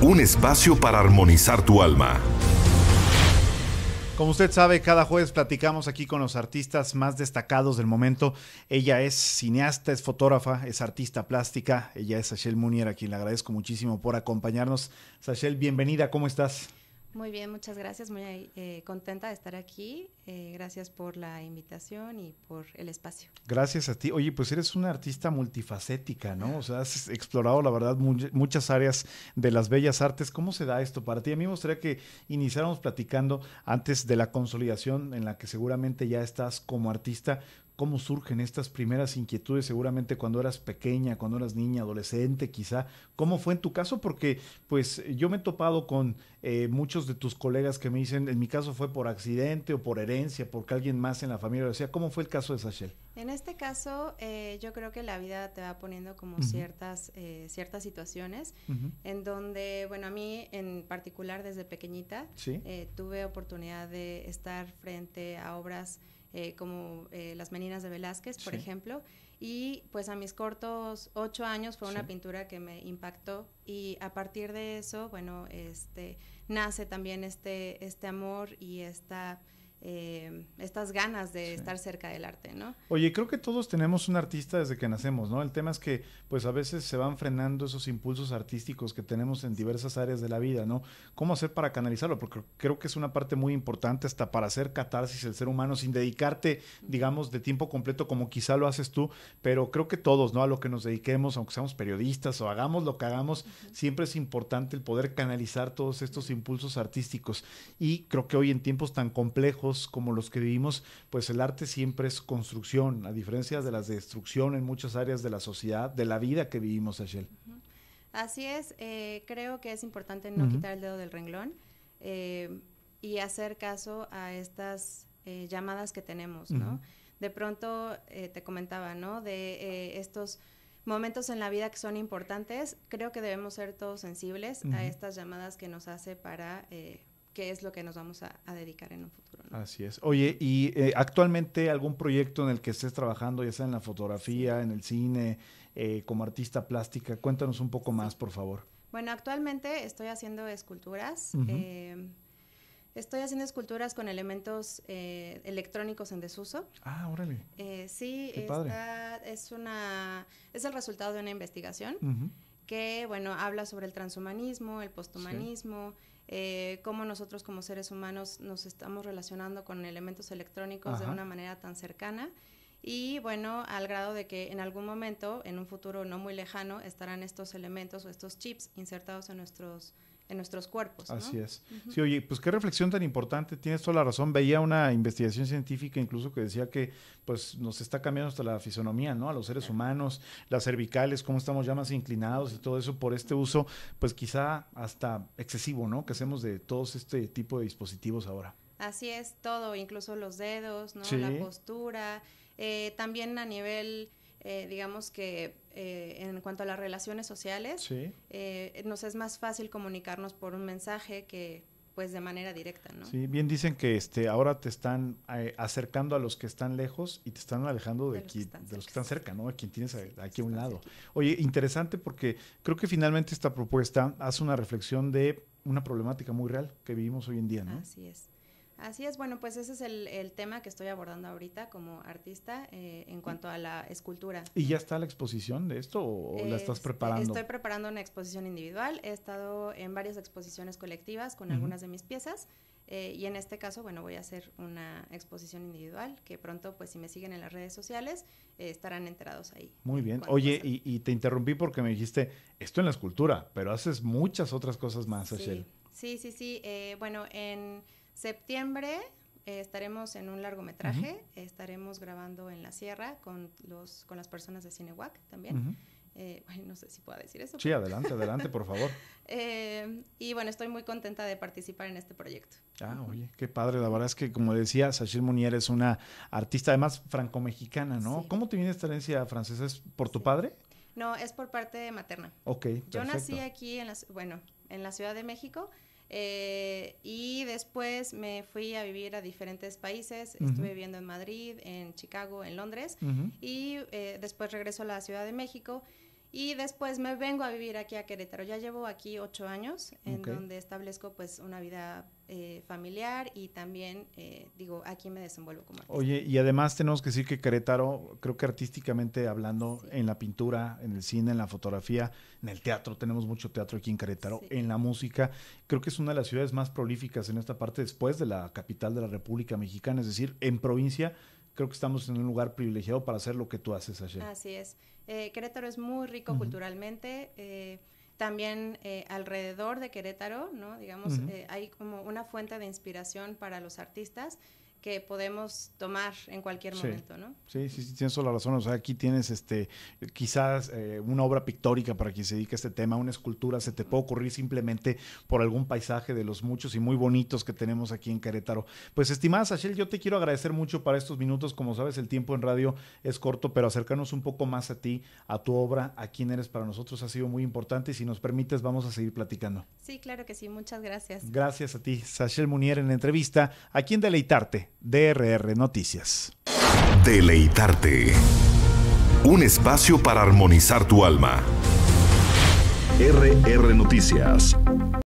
Un espacio para armonizar tu alma. Como usted sabe, cada jueves platicamos aquí con los artistas más destacados del momento. Ella es cineasta, es fotógrafa, es artista plástica. Ella es Sachel Munier, a quien le agradezco muchísimo por acompañarnos. Sachel, bienvenida, ¿cómo estás? Muy bien, muchas gracias. Muy eh, contenta de estar aquí. Eh, gracias por la invitación y por el espacio. Gracias a ti. Oye, pues eres una artista multifacética, ¿no? O sea, has explorado, la verdad, muchas áreas de las bellas artes. ¿Cómo se da esto para ti? A mí me gustaría que iniciáramos platicando antes de la consolidación en la que seguramente ya estás como artista cómo surgen estas primeras inquietudes, seguramente cuando eras pequeña, cuando eras niña, adolescente, quizá. ¿Cómo fue en tu caso? Porque pues yo me he topado con eh, muchos de tus colegas que me dicen, en mi caso fue por accidente o por herencia, porque alguien más en la familia lo decía. ¿Cómo fue el caso de Sachel? En este caso, eh, yo creo que la vida te va poniendo como ciertas, eh, ciertas situaciones, en donde, bueno, a mí en particular desde pequeñita, tuve oportunidad de estar frente a obras eh, como eh, Las Meninas de Velázquez, por ejemplo. Y pues a mis cortos ocho años fue una pintura que me impactó y a partir de eso, bueno, este, nace también este, este amor y esta eh, estas ganas de estar cerca del arte, ¿no? Oye, creo que todos tenemos un artista desde que nacemos, ¿no? El tema es que, pues a veces se van frenando esos impulsos artísticos que tenemos en diversas áreas de la vida, ¿no? ¿Cómo hacer para canalizarlo? Porque creo que es una parte muy importante hasta para hacer catarsis el ser humano sin dedicarte, digamos, de tiempo completo como quizá lo haces tú, pero creo que todos, ¿no? A lo que nos dediquemos, aunque seamos periodistas o hagamos lo que hagamos, siempre es importante el poder canalizar todos estos impulsos artísticos. Y creo que hoy en tiempos tan complejos, como los que vivimos, pues el arte siempre es construcción, a diferencia de la destrucción en muchas áreas de la sociedad, de la vida que vivimos, Ashel. Así es, eh, creo que es importante no quitar el dedo del renglón eh, y hacer caso a estas eh, llamadas que tenemos, ¿no? De pronto te comentaba, ¿no? De estos momentos en la vida que son importantes, creo que debemos ser todos sensibles a estas llamadas que nos hace para qué es lo que nos vamos a, dedicar en un futuro. Así es. Oye, ¿y eh, actualmente algún proyecto en el que estés trabajando, ya sea en la fotografía, en el cine, eh, como artista plástica? Cuéntanos un poco más, por favor. Bueno, actualmente estoy haciendo esculturas. Eh, estoy haciendo esculturas con elementos electrónicos en desuso. Ah, órale. sí, es una es el resultado de una investigación que, bueno, habla sobre el transhumanismo, el posthumanismo, eh, cómo nosotros como seres humanos nos estamos relacionando con elementos electrónicos de una manera tan cercana. Y bueno, al grado de que en algún momento, en un futuro no muy lejano, estarán estos elementos o estos chips insertados en nuestros en nuestros cuerpos. Así es. Sí, oye, pues qué reflexión tan importante, tienes toda la razón. Veía una investigación científica incluso que decía que pues nos está cambiando hasta la fisonomía, ¿no? A los seres humanos, las cervicales, cómo estamos ya más inclinados y todo eso por este uso, pues quizá hasta excesivo, ¿no? Que hacemos de todos este tipo de dispositivos ahora. Así es, todo, incluso los dedos, ¿no? La postura, eh, también a nivel eh, digamos que eh, en cuanto a las relaciones sociales, eh, nos es más fácil comunicarnos por un mensaje que pues de manera directa, ¿no? Sí, bien dicen que este ahora te están acercando a los que están lejos y te están alejando de, los, que están cerca, ¿no? A quien tienes aquí a un lado. Oye, interesante porque creo que finalmente esta propuesta hace una reflexión de una problemática muy real que vivimos hoy en día, Así es. Así es, bueno, pues ese es el, tema que estoy abordando ahorita como artista eh, en mm. cuanto a la escultura. ¿Y ya está la exposición de esto o la estás preparando? Estoy preparando una exposición individual, he estado en varias exposiciones colectivas con algunas de mis piezas eh, y en este caso, bueno, voy a hacer una exposición individual que pronto, pues si me siguen en las redes sociales, eh, estarán enterados ahí. Muy bien, oye, y, te interrumpí porque me dijiste, esto en la escultura, pero haces muchas otras cosas más, sí. Sí, sí, sí, bueno, en... Septiembre eh, estaremos en un largometraje, estaremos grabando en la sierra con, los, con las personas de Cinehuac también. Eh, no sé si puedo decir eso. Sí, adelante, adelante, por favor. Eh, y bueno, estoy muy contenta de participar en este proyecto. Ah, oye, qué padre. La verdad es que, como decía, Sachir Munier es una artista, además franco-mexicana, ¿no? ¿Cómo te viene esta herencia francesa? ¿Es por tu padre? No, es por parte materna. Ok. Yo nací aquí en bueno, en la Ciudad de México. Eh, y después me fui a vivir a diferentes países. Estuve viviendo en Madrid, en Chicago, en Londres. Y eh, después regreso a la Ciudad de México. Y después me vengo a vivir aquí a Querétaro. Ya llevo aquí ocho años, en donde establezco pues una vida eh, familiar y también, eh, digo, aquí me desenvuelvo como artista. Oye, y además tenemos que decir que Querétaro, creo que artísticamente hablando, en la pintura, en el cine, en la fotografía, en el teatro, tenemos mucho teatro aquí en Querétaro, en la música, creo que es una de las ciudades más prolíficas en esta parte después de la capital de la República Mexicana, es decir, en provincia creo que estamos en un lugar privilegiado para hacer lo que tú haces, ayer. Así es. Eh, Querétaro es muy rico culturalmente. Eh, también eh, alrededor de Querétaro, ¿no? Digamos, hay como una fuente de inspiración para los artistas podemos tomar en cualquier momento, ¿no? Sí, sí, sí, tienes toda la razón. O sea, aquí tienes este, quizás eh, una obra pictórica para quien se dedique a este tema, una escultura, se te puede ocurrir simplemente por algún paisaje de los muchos y muy bonitos que tenemos aquí en Querétaro. Pues estimada Sachel, yo te quiero agradecer mucho para estos minutos. Como sabes, el tiempo en radio es corto, pero acercarnos un poco más a ti, a tu obra, a quién eres para nosotros ha sido muy importante y si nos permites vamos a seguir platicando. Sí, claro que sí, muchas gracias. Gracias a ti, Sachel Munier en entrevista a quién Deleitarte DRR Noticias. Deleitarte. Un espacio para armonizar tu alma. RR Noticias.